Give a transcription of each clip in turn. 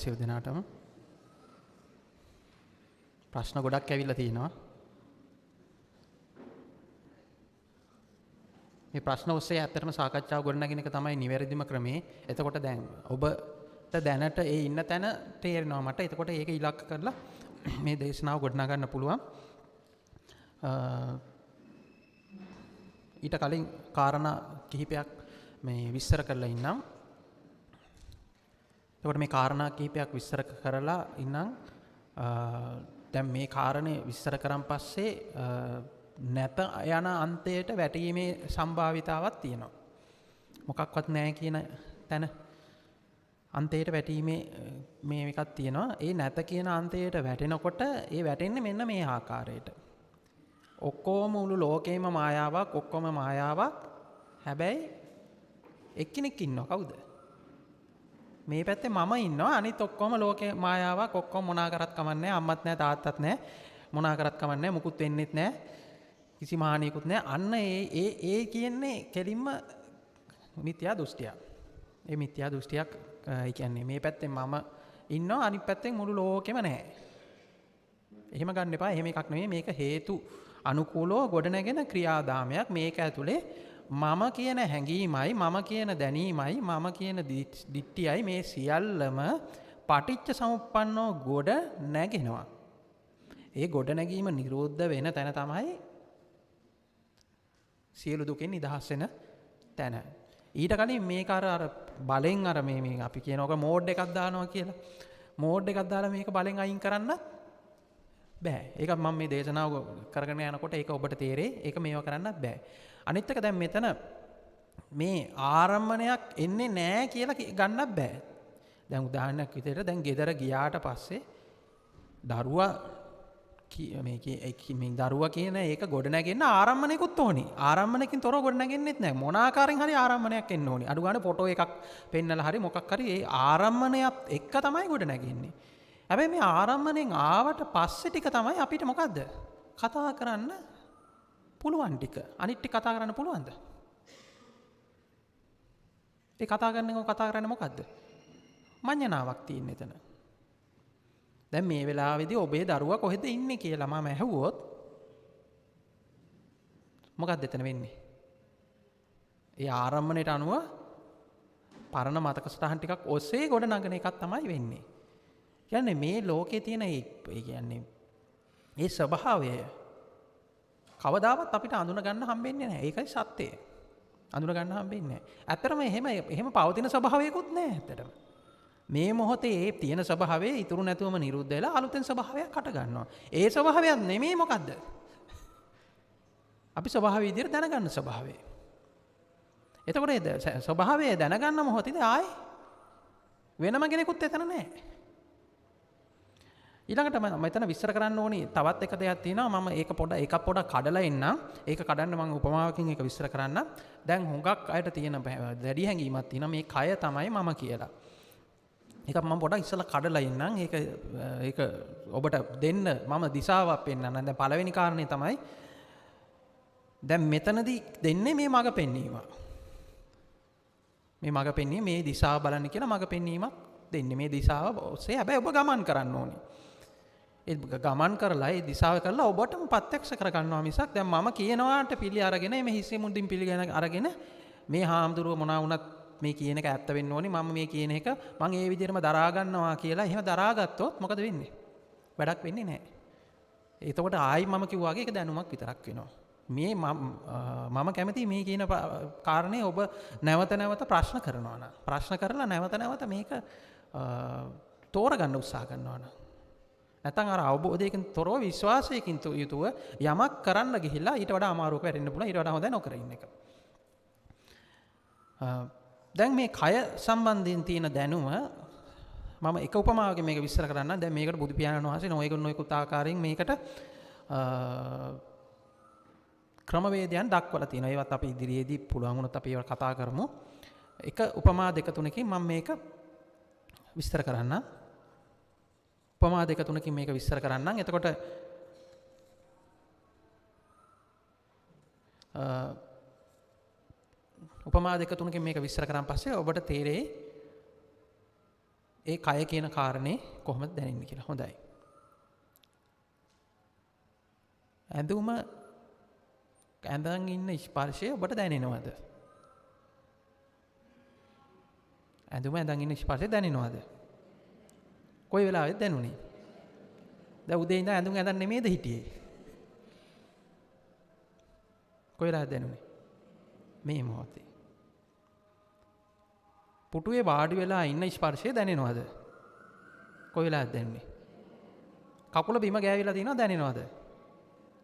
සියලු දෙනාටම ප්‍රශ්න ගොඩක් ඇවිල්ලා තියෙනවා. මේ ප්‍රශ්න ඔස්සේ ඇත්තටම සාකච්ඡාව ගොඩනගන එක තමයි නිවැරදිම ක්‍රමේ. එතකොට දැන් ඔබට දැනට ඒ ඉන්න තැන තේරෙනවා මට. එතකොට ඒක ඉලක්ක කරලා මේ දේශනාව ගොඩනගන්න පුළුවන්. ඊට කලින් කාරණා කිහිපයක් මේ විස්තර කරලා ඉන්නම්. තකොට මේ කාරණා කීපයක් විස්තර කරලා ඉන්නම් දැම් මේ කාරණය විස්තර කරම් පස්සේ නැත යන අන්තයට වැටීමේ සම්භාවිතාවත් තියෙනවා. මොකක්වත් නෑ කියන තැන අන්තයට වැටීමේ මේ එකත් තියෙනවා ඒ නැත කියන අන්තයට වැටෙනකොට ඒ වැටෙන්න මෙන්න මේ ආකාරයට. ඔක්කෝම උළු ලෝකේම මායාවක් ඔක්කොම මායාවක් හැබැයි එක්කෙනෙක් ඉන්න කවුද. මේ පැත්තේ මම ඉන්නවා අනිත් ඔක්කොම ලෝකේ මායාවක් ඔක්කොම මොනා කරත් කමන්නේ අම්මත් නැහැ තාත්තත් නැහැ මොනා කරත් කමන්නේ මුකුත් වෙන්නෙත් නැහැ කිසි මහානියකුත් නැහැ අන්න ඒ ඒ ඒ කියන්නේ කෙලින්ම මිත්‍යා දෘෂ්ටියක් ඒ මිත්‍යා දෘෂ්ටියක් ඒ කියන්නේ මේ පැත්තේ මම ඉන්නවා අනිත් පැත්තෙන් මුළු ලෝකෙම නැහැ එහෙම ගන්න එපා එහෙම එකක් නෙමෙයි මේක හේතු අනුකූලව ගොඩනැගෙන ක්‍රියාදාමයක් මේක ඇතුලේ මම කියන හැඟීමයි මම කියන දැනීමයි මම කියන දිට්ටියයි මේ සියල්ලම පටිච්ච සමුපපන්නෝ ගොඩ නැගෙනවා. ඒ ගොඩ නැගීම නිරෝද්ධ වෙන තැන තමයි සියලු දුකෙන් නිදහස් වෙන තැන. ඊට කලින් මේක අර අර බලෙන් අර මේ මේ අපි කියනක මෝඩ් එකක් දානවා කියලා. මෝඩ් එකක් දාලා මේක බලෙන් අයින් කරන්න බෑ. ඒක මම මේ දේශනාව කරගෙන යනකොට ඒක ඔබට තේරේ. ඒක මේව කරන්න බෑ. අනිත්තක දැන් මෙතන මේ ආරම්මණයක් එන්නේ නෑ කියලා ගන්න බෑ දැන් උදාහරණයක් විතර දැන් ගෙදර ගියාට පස්සේ දරුවා දරුව කියන ඒක ගොඩනැගන්න ආරම්මණයකුත් ඕනි ආරම්මණකින් තොර ගොඩනැගෙන්න්නෙත් නෑ මොනාකාරෙන් හරි ආරම්මණයක් එන්න ඕනි අඩුගන පොටෝ එකක් පෙන්නල හරි මොකක්කරි ඒ ආරම්මණයත් එක්ක තමයි ගොඩ නැගෙන්නේ. හැබැයි මේ ආරම්මණයෙන් ආවට පස්සෙ ටික තමයි අපිට මොකක්ද කතා කරන්න පුළුවන් ටික අනිට්ටි කතා කරන්න පුළුවන්ද ඒ කතා කරන්න කතා කරන්න මොකක්ද මං්ඥනාවක් තියන්න එතන දැ මේ වෙලාවෙදි ඔබේ දරුව කොහෙද ඉන්න කිය ළමා මැහැවුවොත් මොකක් දෙතන වෙන්නේ ඒ ආරම්මණයට අනුව පරණ මතක සටහන් ටිකක් ඔස්සේ ගොඩ නගන එකත් තමයි වෙන්නේ යන්න මේ ලෝකයේ තියෙන කියන්නේ ඒ ස්වභාවය කවදාවත් අපිට අඳුන ගන්න හම්බෙන්නේ නෑ ඒකයි සත්‍යය අඳුන ගන්න හම්බෙන්නේ ඇත්තරම එහෙම එහෙම පවතින ස්වභාවයකුත් නෑ ඇතටම මේ මොහොතේ තියෙන ස්වභාවේ ඉතුරු නැතුවම නිරුද්ධලා අලුතෙන් ස්වභාවයක් කට ගන්නවා ඒ ස්වභාවයක් නෙමේ මොකක්ද අපි ස්වභාව විදිහට දැනගන්න ස්වභාවය එතකොට ස්වභාවය දැනගන්න මොහොතේදී ආයි වෙනම කෙනෙකුත් එතන නැහැ ඉළඟටම මෙතන විස්සර කරන්න ඕනි තවත් එක දෙයක් තියෙන ම ඒක පොඩ එක පොඩ කඩලා එන්න ඒක කඩන්න මං උපමාවකින් එක විස්සර කරන්න දැන් හොඟක් අයට තියෙන දැඩි හැඟීමත් තින මේ කය තමයි මම කියලා එක ම පොඩ ඉස්සල කඩලා එන්නම් ඒ ඔබට දෙන්න මම දිසාවක් පෙන්න්න නැද පලවෙනි කාරණය තමයි දැම් මෙතනදී දෙන්නේ මේ මඟ පෙන්නීම මේ මඟ පෙන්නේ මේ දිසා බලන්න කියලා මඟ පෙන්නීමක් දෙන්න මේ දිසාාව ඔස්සේ හැබැ ඔබ ගමන් කරන්න ඕනේ ගමන් කරලා දිසාාව කරලා ඔබටම පත්තක්ෂ කරගන්නවා මිසක් දැ ම කියනවාට පිළි අරගෙන මේ හිසේ මුන්ඩින් පිළිගෙන අරගෙන මේ හාමුදුරුව මොනාවනත් මේ කියනක ඇත්තවෙන්න ඕනි මම මේ කියන එක මං ඒ විදිරම දරාගන්නවා කියලා එහෙම දරාගත්තොත් මොකද වෙන්නේ වැඩක් වෙන්නේ නෑ. එතකොට ආයි මම කිව්වාගේ එක දැනුමක් විතරක් වෙනවා. මේ මම කැමති මේ කියන කාරණය ඔබ නැවත නැවත ප්‍රශ්න කරනවාන ප්‍රශ්න කරලා නැවත නැවත මේක තෝරගන්න උත්සා ගන්නවාන නැතන් අර අවබෝධයකින් තොරව විශ්වාසයකින් යුතුව යමක් කරන්න ගිහිලා ඊට වඩා අමාරුවක වැටෙන්න පුළුවන් ඊට වඩා හොඳ නොකර ඉන්න එක. දැන් මේ කය සම්බන්ධයෙන් තියෙන දැනුම මම එක උපමාවකින් මේක විස්තර කරන්න. දැන් මේකට බුදු පියාණන් වහන්සේ නොයෙක නොයෙකුත් ආකාරයෙන් මේකට ක්‍රමවේදයන් දක්වලා තියෙනවා. ඒවත් අපි ඉදිරියේදී පුළුවන් වුණොත් අපි ඒවා කතා කරමු. එක උපමා දෙක තුනකින් මම මේක විස්තර කරන්නම්. උපමා දෙක තුනකින් මේක විස්තර කරන්නම්. එතකොට උපමා දෙක තුනකින් මේක විස්තර කරන් පස්සේ ඔබට තේරෙයි ඒ කය කියන කාරණේ කොහොමද දැනෙන්නේ කියලා. හොඳයි. ඇඳුම ඇඳන් ඉන්න ස්පර්ශය ඔබට දැනෙනවද? ඇඳුම ඇඳන් ඉන්න ස්පර්ශය දැනෙනවද? කොයි වෙලාවෙද දැනුනේ? දැන් උදේ ඉඳන් ඇඳුම් ඇඳන් නෙමෙයිද හිටියේ? කොයි වෙලාවෙද දැනුනේ? මේ මොහොතේ. පුටුවේ වාඩි වෙලා ඉන්න ස්පර්ශය දැනෙනවද? කොයි වෙලාවෙද දැනුනේ? කකුල බිම ගෑවිලා තියෙනවා දැනෙනවද?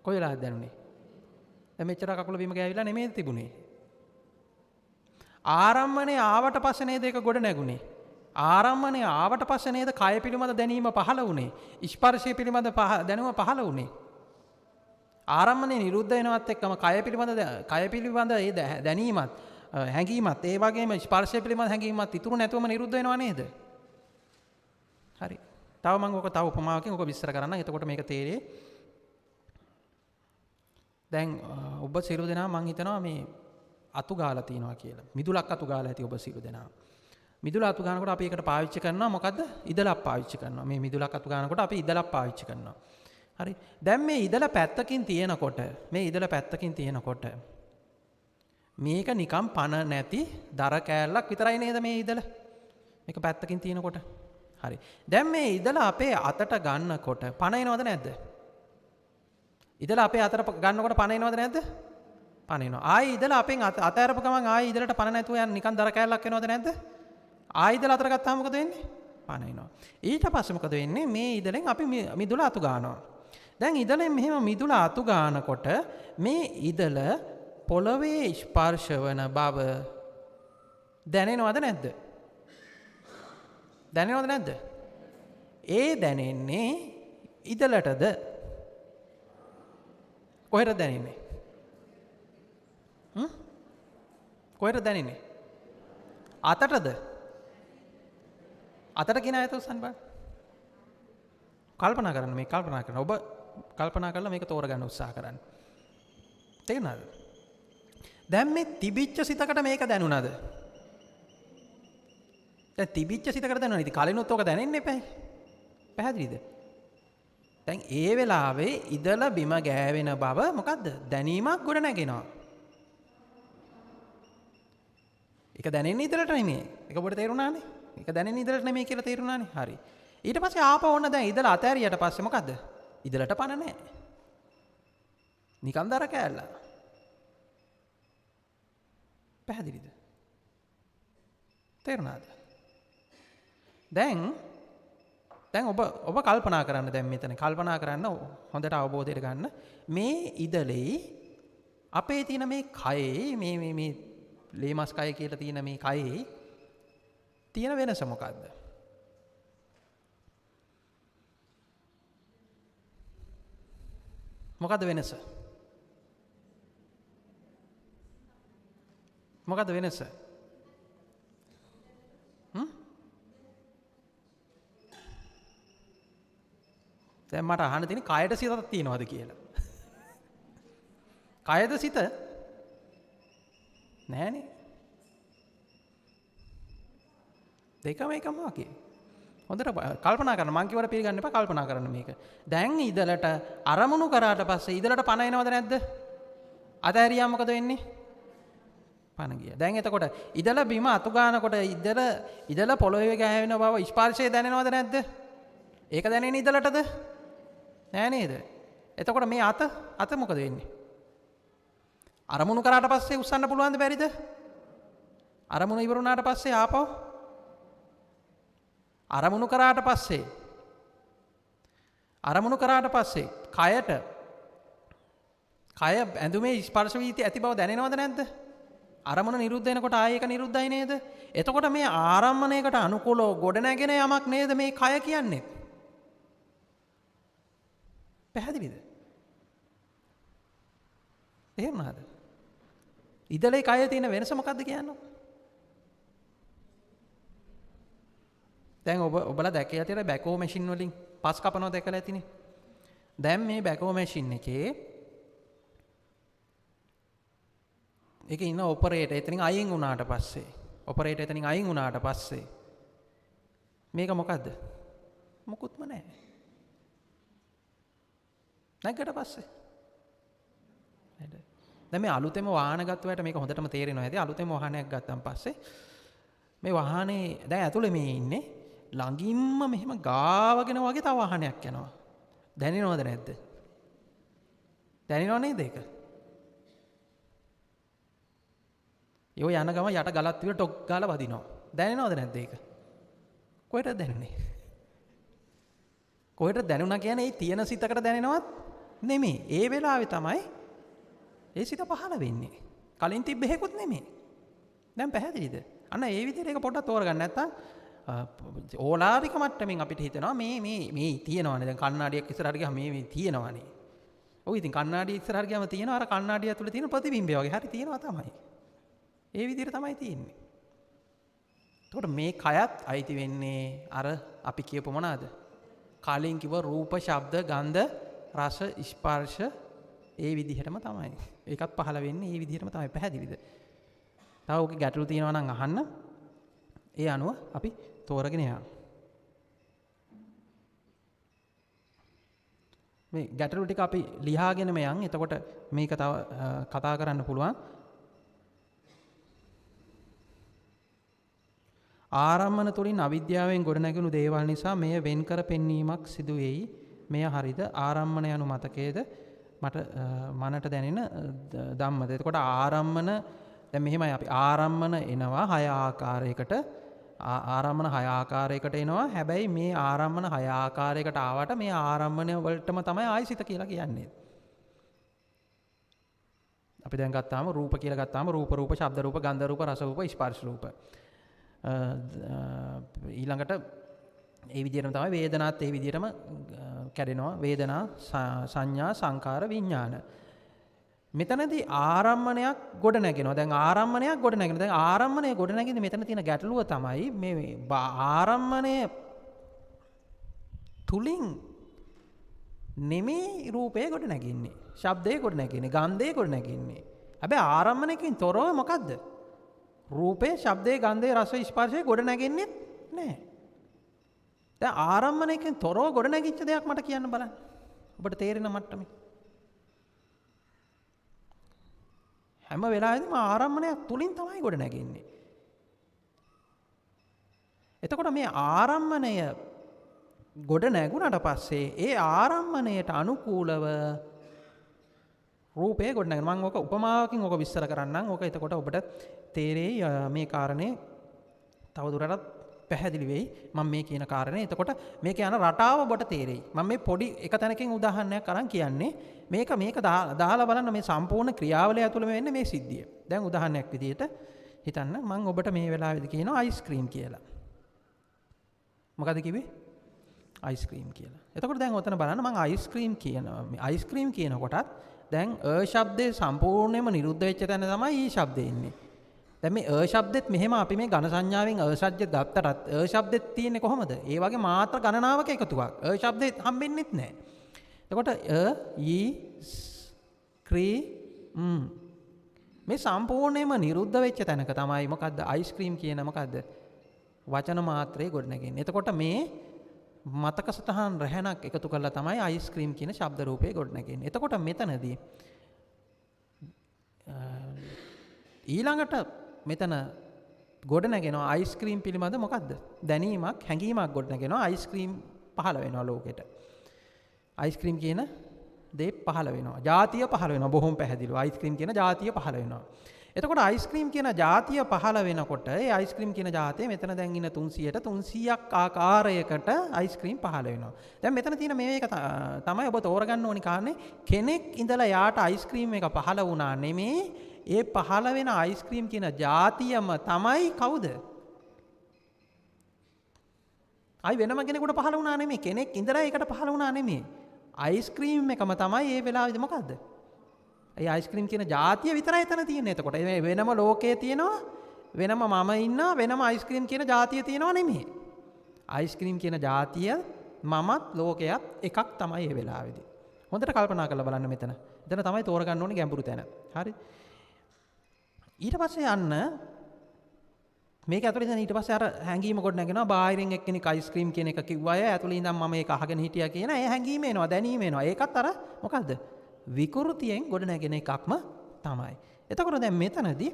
කොයි වෙලාවෙද දැනුනේ? දැන් මෙච්චර කකුල බිම ගෑවිලා නෙමෙයි තිබුණේ. ආරම්මනේ ආවට පස්සේ නේද ඒක ගොඩ නැගුණේ. ආරම්මණය ආවට පස්ස නේද කය පිළිබඳ දැනීම පහළ වුණේ ඉස්පර්ශය පිළිබඳ පහ දැනුම පහළ වුණේ. ආරම්මණය නිරුද්ධ වෙනවත් එක්කම කය පිළිබඳ කය පිළිබඳ ඒ දැනීමත් හැඟීමත් ඒ වගේම ස්පර්ශය පිළිබඳ හැඟීමත් ඉතුරු නැතුවම නිරුද්ධ වෙනවා නේද? හරි. තව මම ඔක තව උපමාවකින් ඔක විස්තර කරන්න. එතකොට මේක තේරෙයි. දැන් ඔබ සිරු දෙනා මං හිතනවා මේ අතු ගාලා තියනවා කියලා. මිදුලක් අතු ගාලා ඇති ඔබ සිරු දෙනා. මිදුල අතු ගන්නකොට අපි ඒකට පාවිච්චි කරනවා මොකද්ද ඉදලක් පාවිච්චි කරනවා මේ මිදුලක් අතු ගන්නකොට අපි ඉදලක් පාවිච්චි කරනවා හරි දැන් මේ ඉදල පැත්තකින් තියෙනකොට මේ ඉදල පැත්තකින් තියෙනකොට මේක නිකම් පණ නැති දර කෑල්ලක් විතරයි නේද මේ ඉදල මේක පැත්තකින් තියෙනකොට හරි දැන් මේ ඉදල අපේ අතට ගන්නකොට පණයනවද නැද්ද ඉදල අපේ අතට ගන්නකොට පණයනවද නැද්ද පණයනවා ආයි ඉදල අපෙන් අත අතහැරපු ගමන් ආයි ඉදලට පණ නැතුව යන නිකන් දර කෑල්ලක් වෙනවද නැද්ද ආයිදල අතර ගත්තා මොකද වෙන්නේ? පණිනවා. ඊට පස්සේ මොකද වෙන්නේ? මේ ඉදලෙන් අපි මිදුල අතු ගන්නවා. දැන් ඉදලෙන් මෙහෙම මිදුල අතු ගන්නකොට මේ ඉදල පොළවේ ස්පර්ශ වන බව දැනෙනවද නැද්ද? දැනෙනවද නැද්ද? ඒ දැනෙන්නේ ඉදලටද? කොහෙට දැනෙන්නේ? හ්ම්? කොහෙට දැනෙන්නේ? අතටද? අතට කෙන ඇත උසන් බ කල්පනා කරන්න මේ කල්පනා කරන ඔබ කල්පනා කරලා මේක තෝරගන්න උත්සා කරන්න තේනද දැම් මේ තිබිච්ච සිතකට මේක දැනුනද තිබිච්ච සිතකට දැන ඉති කලිනුත් ඕක දැනෙන්නේ පැයි පැහැදිලිද තැන් ඒ වෙලාවේ ඉදල බිම ගෑවෙන බව මොකක්ද දැනීමක් ගොඩ නැගෙනවා එක දැනෙන්නේ ඉදලට නෙමේ එක බොට තේරුණානේ එක දැන ඉදරට නෙමේ කියලා තේරුණානි හරි ඊට පස්සේ ආපහු ඔන්න දැන් ඉදලා අතෑරියට පස්සේ මොකද්ද ඉදලට පණ නැහැ නිකන් දර කෑල්ලා පැහැදිලිද තේරුණාද දැන් දැන් ඔබ ඔබ කල්පනා කරන්න දැන් මෙතන කල්පනා කරන්න හොඳට අවබෝධයට ගන්න මේ ඉදලෙයි අපේ තියෙන මේ කයේ මේ මේ ලේමස් කය කියලා තියෙන මේ කයේ තියෙන වෙන සමකක්ද මොකද වෙනස මොකද වෙනස තැ මට අහන තින කයට සිතත් තියෙනවද කියලා කයද සිත නෑනේ එකම එකමගේ හොඳට කල්පනා කරන මංකිවර පිගන්න කල්පනා කරන මේක දැන් ඉදලට අරමුණු කරාට පස්සේ ඉදලට පණයනවද නැද්ද අදැරයාමකද වෙන්නේ පනගිය දැන් එතකොට ඉදල බිම අතුගානකොට ඉදල ඉදල පොළොව ගෑවෙන බව ස්පාර්ශය දැනවද නැද්ද ඒක දැනෙන ඉදලටද නෑනේද එතකොට මේ අත අත මොකද වෙන්නේ අරමුණු කරාට පස්සේ උත්සන්න පුළුවන්ද බැරිද අරමුණ ඉවරුණාට පස්සේ ආපෝ අරමුණු කරාට පස්සේ අරමුණු කරාට පස්සේ කයට කය ඇඳුමේ ස්පර්ශ වීති ඇති බව දැනෙනවද නැද්ද අරමුණ නිරුද්ධ වෙනකොට ආයෙක නිරුද්ධයි නේද? එතකොට මේ ආරම්මණයකට අනුකූලව ගොඩනැගෙන යමක් නේද මේ කය කියන්නේ? පැහැදිලිද? තේරුණාද? ඉදලේ කය තියෙන වෙනස මොකද්ද කියන්නේ? තැන් ඔබ ඔබල දැක අතර බැකෝ මැසින් වලින් පස් කපනො දැකල ඇතිනේ දැම් මේ බැකෝ මැසින් එකේ එක ඉන්න ඔපරේට එතනින් අයින් වුණාට පස්සේ ඔපරේට එතනින් අයින් වුණාට පස්සේ මේක මොකක්ද මොකුත්ම නෑ නැගට පස්සේ දැම අලුතෙම වානගත්වට මේ හොඳටම තේරෙනවා ඇති අලුතෙම වාහනයක් ගත්තන් පස්සේ මේ වහනේ දැ ඇතුළ මේ ඉන්නේ ළඟින්ම මෙහෙම ගාවගෙන වගේ තවාහනයක් යනවා. දැනි නොද නැද්ද. දැනිනවනේ දෙක. යෝ යන ගම යට ගලත්වව ටොක් ගල වදිනවා. දැනනවද නැද්දේක. කොයට දැනන්නේ. කොයට දැනුන කියන ඒ තියෙන සිතකට දැනෙනවත් නෙමේ ඒ වෙලාවෙ තමයි ඒ සිත පහළ වෙන්නේ. කලින් තිබ්බෙහෙකුත් නෙමේ. දැන් පැහැදිලිද? අන්න ඒ විදිහට ඒක පොඩ්ඩක් තෝරගන්න නැත්තම් ඕලාරික මට්ටමින් අපිට හිතනවා මේ මේ මේ තියෙනවානේ දැන් කණ්ණාඩියක් ඉස්සරහට ගියාම මේ මේ තියෙනවානේ. ඔව් ඉතින් කණ්ණාඩිය ඉස්සරහට ගියාම තියෙනවා අර කණ්ණාඩිය ඇතුලේ තියෙන ප්‍රතිබිම්බය වගේ. හරි තියෙනවා තමයි. ඒ විදිහට තමයි තියෙන්නේ. එතකොට මේ කයත් අයිති වෙන්නේ අර අපි කියපු මොනවාද? කලින් කිව්ව රූප, ශබ්ද, ගන්ධ, රස, ස්පර්ශ ඒ විදිහටම තමයි. ඒකත් පහළ වෙන්නේ ඒ විදිහටම තමයි පැහැදිලිද? තව ඔක ගැටලු තියෙනවා නම් අහන්න. ඒ අනුව අපි තෝරගෙන යනවා. මේ ගැටලු ටික අපි ලියාගෙනම යන්. එතකොට මේක තව කතා කරන්න පුළුවන්. ආරම්මන තුලින් අවිද්‍යාවෙන් ගොඩනැගුණු දේවල් නිසා මෙය වෙන්කර පෙන්වීමක් සිදු වෙයි. මෙය හරිද? ආරම්මන යනු මතකයේද? මට මනට දැනෙන ධම්මද. එතකොට ආරම්මන දැන් මෙහෙමයි අපි ආරම්මන එනවා හය ආකාරයකට ආරම්මන හයාකාරයකට එනවා හැබැයි මේ ආරම්මන හයාකාරයකට ආවට මේ ආරම්මණය වලටම තමයි ආයිසිත කියලා කියන්නේ. අපි දැන් ගත්තාම රූප කියලා ගත්තාම රූප රූප ශබ්ද රූප ගන්ධ රූප රස රූප ස්පර්ශ රූප ඊළඟට ඒ විදිහටම තමයි වේදනාත් ඒ විදිහටම කැඩෙනවා වේදනා සංඥා සංකාර විඥාන මෙතනති ආරම්මණයක් ගොඩ නැගෙන දැන් ආරම්මණයක් ගොඩ නැගෙන දැන් ආරම්මණය ගොඩ නැගෙන මෙතන තියෙන ගැටලුව තමයි මේ ආරම්මණය තුලින් නෙමේ රූපය ගොඩ නැගින්නේ ශබ්දය ගොඩ නැගන්නේ ගන්ධය ගොඩ නැගින්නේ හැබැයි ආරම්මණයකින් තොරව මොකද්ද රූපේ ශබ්දේ ගන්ධේ රස ස්පර්ශය ගොඩ නැගෙන්නේ නැහැ දැන් ආරම්මණයකින් තොරව ගොඩ නැගිච්ච දෙයක් මට කියන්න බලන්න ඔබට තේරෙන මට්ටමේ හැම වෙලාවෙදිම ආරම්මණයක් තුලින් තමයි ගොඩ නැගෙන්නේ. එතකොට මේ ආරම්මණය ගොඩ නැගුණට පස්සේ ඒ ආරම්මණයට අනුකූලව රූපේ ගොඩ නැගෙන මම ඔක උපමාවකින් ඔක විස්තර කරන්නම්. ඕක එතකොට ඔබට තේරෙයි මේ කාරණේ තවදුරටත් පැහැදිලි වෙයි මම මේ කියන කාරණය එතකොට මේක යන රටාව බොට තේරෙයි මම මේ පොඩි එක තැනකින් උදාහරණයක් කරන් කියන්නේ මේක මේක දාලා බලන්න මේ සම්පූර්ණ ක්‍රියාවලය ඇතුළම වෙන්න මේ සිද්ධිය දැන් උදාහරණයක් විදියට හිතන්න මං ඔබට මේ වෙලාවෙද කියන අයිස්ක්‍රීම් කියලා මොකද කිවේ අයිස්ක්‍රීම් කියලා එතකට දැන් ඔතන බලන්න මං අයිස්ක්‍රීම් කියන අයිස්ක්‍රීම් කියනකොටත් දැන් ඒ ශබ්දය සම්පූර්ණයම නිරුද්ධ වෙච්ච තැන තමයි ඒ ශබ්දය ඉන්නේ දැන් මේ අ ශබ්දෙත් මෙහෙම අපි මේ ඝන සංඥාවෙන් අ ශබ්ද ගත්තට අ ශබ්දෙත් තියෙන්නේ කොහොමද? ඒ වගේ මාත්‍ර ගණනාවක එකතුවක්. අ ශබ්දෙත් හම්බෙන්නෙත් නැහැ. එතකොට අ ඊ ක්‍රී ම් මේ සම්පූර්ණයෙන්ම නිරුද්ධ වෙච්ච තැනක තමයි මොකද්ද අයිස්ක්‍රීම් කියන මොකද්ද? වචන මාත්‍රේ ගොඩනගන්නේ. එතකොට මේ මතක සතහන් රැහැනක් එකතු කරලා තමයි අයිස්ක්‍රීම් කියන ශබ්ද රූපේ ගොඩනගන්නේ. එතකොට මෙතනදී ඊළඟට මෙතන ගොඩනගෙන අයිස්ක්‍රීම් පිළිබඳ මොකක්ද දැනීමක් හැඟීමක් ගොඩනගෙන අයිස්ක්‍රීම් පහළ වෙනවා ලෝකෙට. අයිස්ක්‍රීම් කියන දේ පහළ වෙනවා ජාතිය පහළ වෙන බොහොම පැහැදිලි අයිස්ක්‍රීම් කියන ජාතිය පහළ වෙනවා. එතකොට අයිස්ක්‍රීම් කියන ජාතිය පහළ වෙනකොට ඒ අයිස්ක්‍රීම් කියන ජාතය මෙතන දැන්ඉන්න තුන්සියට තුන්සියක් ආකාරයකට අයිස්ක්‍රීම් පහළ වෙනවා. දැන් මෙතන තියෙන මේක තමයි ඔබ තෝරගන්න ඕනි කාරණේ කෙනෙක් ඉඳලා යාට අයිස්ක්‍රීම් එක පහළ වුණා නෙමේ ඒ පහළ වෙන අයිස්ක්‍රීම් කියන ජාතියම තමයි කවුද. අයි වෙනම කෙනෙකුට පහළ වුණා නෙමේ කෙනෙක් ඉඳලා ඒකට පහළ වුණා නෙමේ. අයිස්ක්‍රීම් එකම තමයි ඒ වෙලාවේදී මොකද්ද? ඒ අයිස්ක්‍රීම් කියන ජාතිය විතරයි එතන තියෙන්නේ. එතකොට මේ වෙනම ලෝකයේ තියෙනවා වෙනම මම ඉන්නා වෙනම අයිස්ක්‍රීම් කියන ජාතිය තියෙනවා නෙමේ. අයිස්ක්‍රීම් කියන ජාතිය මමත් ලෝකයක් එකක් තමයි ඒ වෙලාවේදී. හොඳට කල්පනා කරලා බලන්න මෙතන. එතන තමයි තෝරගන්න ඕනේ ගැඹුරු තැන. හරි. ඊට පස්සේ යන්න මේක ඇතුළේ ඉඳන් ඊට පස්සේ අර හැංගීම කොට නැගෙනවා බාහිරින් එක්කෙනෙක් අයිස්ක්‍රීම් කියන එක කිව්වය ඇතුළේ ඉඳන් මම ඒක අහගෙන හිටියා කියන ඒ හැංගීම එනවා දැනීම එනවා ඒකත් අර මොකද්ද විකෘතියෙන් ගොඩ නැගෙන එකක්ම තමයි එතකොට දැන් මෙතනදී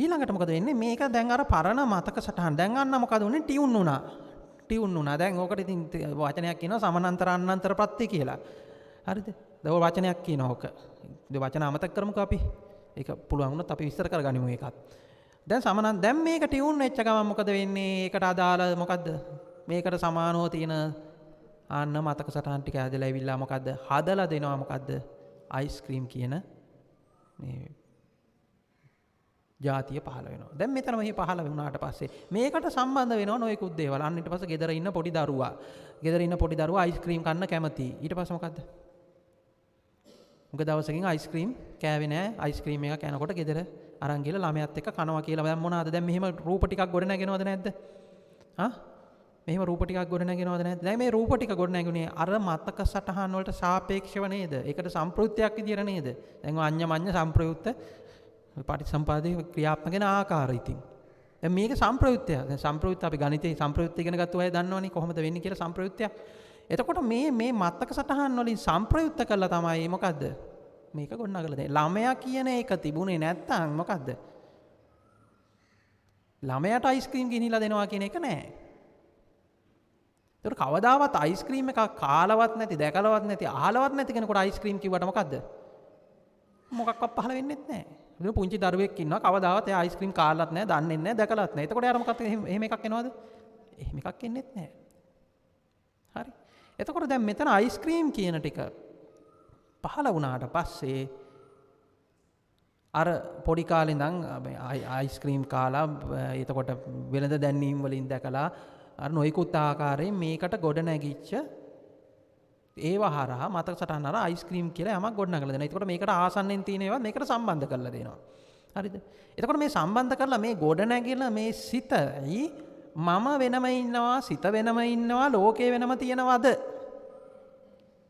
ඊළඟට මොකද වෙන්නේ මේක දැන් අර පරණ මතක සටහන් දැන් අන්න මොකද උනේ ටියුන් වුණා ටියුන් වුණා දැන් ඕකට ඉතින් වචනයක් කියනවා සමානතර අනන්තර ප්‍රත්‍ය කියලා හරිද දව වචනයක් කියනවා ඕක වචන අමතක කරමුකෝ අපි එක පුළුවන්ුත් අපි විස්තර කරගනිමු එකත් දැන් සමනන් දැම් මේක ටියවුන් එච්ච ගමන් මොකද වෙන්නේ ඒකට අදාළ මොකද්ද මේකට සමානව තියෙන අන්න මතක සටහන් ටික ඇදලා ඇවිල්ලා මොකද්ද හදලා දෙනවා මොකද්ද අයිස්ක්‍රීම් කියන මේ ජාතිය පහල වෙන දැම් මෙතනම මේ පහල වුණට පස්සේ මේකට සම්බන්ධ වෙන නොයකුත් දේවල් අන්නට පස ගෙදර ඉන්න පොඩි දරුවා ගෙදර ඉන්න පොඩි දරුවා අයිස්ක්‍රීම් කන්න කැමති ඊට පසමකක්ද උග දවසකින් අයිස්ක්‍රීම් කෑවේ නෑ අයිස්ක්‍රීම් එක කනකොට ගෙදර අරන් ගිහලා ළමයාත් එක්ක කනවා කියලා දැන් මොනවාද දැන් මෙහෙම රූප ටිකක් ගොඩනගෙනවද නැද්ද ආ මෙහෙම රූප ටිකක් ගොඩනගෙනවද නැද්ද දැන් මේ රූප ටික ගොඩනගුණේ අර මතක සටහන් වලට සාපේක්ෂව නේද ඒකට සම්ප්‍රයුක්තයක් විදියට නේද දැන් අඤ්ඤමඤ්ඤ සම්ප්‍රයුක්ත පටිසම්පාදේ ක්‍රියාත්මක වෙන ආකාරය ඉතින් දැන් මේක සම්ප්‍රයුක්තයක් දැන් සම්ප්‍රයුක්ත අපි ගණිතේ සම්ප්‍රයුක්ත ඉගෙන ගත්ත අය දන්නවනේ කොහොමද වෙන්නේ කියලා සම්ප්‍රයුක්තයක් එතකොට මේ මේ මත්තක සටහන් වලින් සම්ප්‍රයුක්ත කරලා තමයි මොකද්ද මේක ගොඩනගලා දෙන්නේ. ළමයා කියන එක තිබුණේ නැත්තම් මොකද්ද? ළමයාට අයිස්ක්‍රීම් ගෙනිලා දෙනවා කියන එක නෑ. ඒතර කවදාවත් අයිස්ක්‍රීම් එකක් කාලවත් නැති, දැකලවත් නැති, අහලවත් නැති කෙනෙකුට අයිස්ක්‍රීම් කිව්වට මොකද්ද? මොකක්වත් පහළ වෙන්නෙත් නෑ. එතන පුංචි දරුවෙක් ඉන්නවා කවදාවත් එයා අයිස්ක්‍රීම් කාලවත් නෑ, දන්නේ නෑ, දැකලවත් නෑ. එතකොට යාර මොකක්ද එහෙම එකක් එනවද? එහෙම එකක් එන්නෙත් නෑ. හරි. එතකොට දැන් මෙතන අයිස්ක්‍රීම් කියන ටික පහළ වුණාට පස්සේ අර පොඩිකාලිඳං අයිස්ක්‍රීම් කාලා එතකොට වෙළඳ දැන්වීම් වලින් දැකලා අර නොයිකුත් ආකාරයෙන් මේකට ගොඩනැගිච්ච ඒවා හරහා මතක සටහන් අර අයිස්ක්‍රීම් කියලා යමක් ගොඩනගලා දෙනවා. එතකොට මේකට ආසන්නෙන් තියෙන ඒවා මේකට සම්බන්ධ කරලා දෙනවා. හරිද? එතකොට මේ සම්බන්ධ කරලා මේ ගොඩනැගිලා මේ සිතයි මම වෙනම ඉන්නවා සිත වෙනම ඉන්නවා ලෝකේ වෙනම තියෙනවද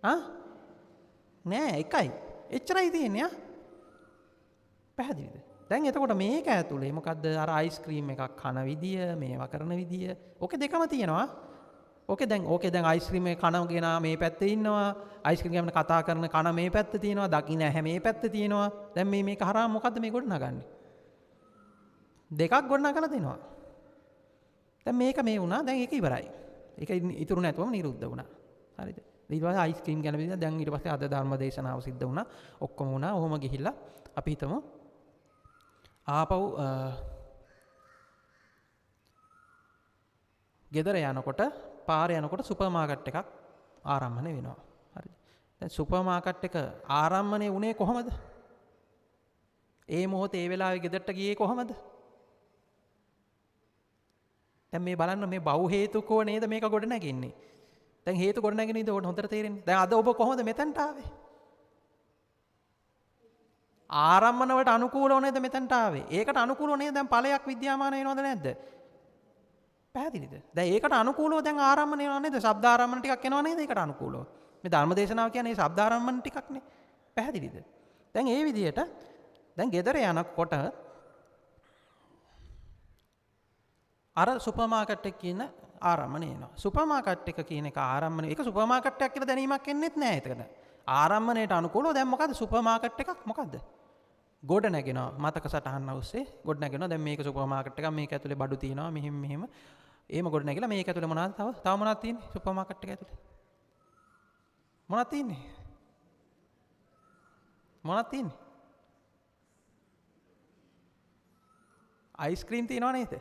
නෑ එකයි එච්චරයි තියෙනය පැහැදිලිද දැන් එතකොට මේක ඇතුළේ මොකක්ද අර අයිස්ක්‍රීම් එකක් කන විදිිය මේවා කරන විදිිය ඕක දෙකම තියෙනවා ඕක දැන් ඕක දැන් අයිස්ක්‍රීමේ කනගෙන මේ පැත්ත ඉන්නවා අයිස්ක්‍රීමට කතා කරන කන මේ පැත්ත තියෙනවා දකින ඇහැ මේ පැත්ත තියෙනවා දැන් මේ හරා මොකද මේ ගොඩ නගන්න දෙකක් ගොඩනා කළ දෙනවා දැන් මේක මේ වුණා. දැන් ඒක ඉවරයි. ඒක ඉතුරු නැතුවම නිරුද්ධ වුණා. හරිද? ඊට පස්සේ අයිස්ක්‍රීම් ගැන බින්දා දැන් ඊට පස්සේ අද ධර්ම දේශනාව සිද්ධ වුණා. ඔක්කොම වුණා. ඔහොම ගිහිල්ලා අපි හිතමු ආපහු ගෙදර යනකොට පාර යනකොට සුපර් මාකට් එකක් ආරම්භණය වෙනවා. හරිද? දැන් සුපර් මාකට් එක ආරම්භණය වුණේ කොහොමද? ඒ මොහොතේ ඒ වෙලාවේ ගෙදරට ගියේ කොහොමද? දැන් මේ බලන්න මේ බහු හේතුකෝ නේද මේක ගොඩනගන්නේ. දැන් හේතු ගොඩනගෙන ඉද ඔන්න හොඳට තේරෙන්නේ. දැන් අද ඔබ කොහොමද මෙතනට ආවේ? ආරම්මනවලට අනුකූලව නේද මෙතනට ආවේ? ඒකට අනුකූලව නේද දැන් ඵලයක් විද්‍යාමාන වෙනවද නැද්ද? පැහැදිලිද? දැන් ඒකට අනුකූලව දැන් ආරම්මන වෙනව නේද? ශබ්ද ආරම්මන ටිකක් එනව නේද ඒකට අනුකූලව? මේ ධර්ම දේශනාව කියන්නේ මේ ශබ්ද ආරම්මන ටිකක්නේ. පැහැදිලිද? දැන් ඒ විදිහට දැන් gedara යනකොට අර සුපමාකට් එක කියන ආරම්මණය එනවා. සුපමාකට් එක කියන එක ආරම්මණය. ඒක සුපමාකට් එකක් කියලා දැනීමක් එන්නෙත් නෑ එතකට. ආරම්මණයට අනුකූලව දැන් මොකද්ද සුපමාකට් එකක් මොකද්ද? ගොඩ නැගෙනවා. මතක සටහන් අවශ්‍යේ ගොඩ නැගෙනවා. දැන් මේක සුපමාකට් එකක්. මේක ඇතුලේ බඩු තියෙනවා. මෙහෙම මෙහෙම. එහෙම ගොඩ නැගිලා මේක ඇතුලේ මොනවද තව? තව මොනවද තියෙන්නේ සුපමාකට් එක ඇතුලේ? මොනවද තියෙන්නේ? මොනවද තියෙන්නේ? අයිස්ක්‍රීම් තියෙනව නේද?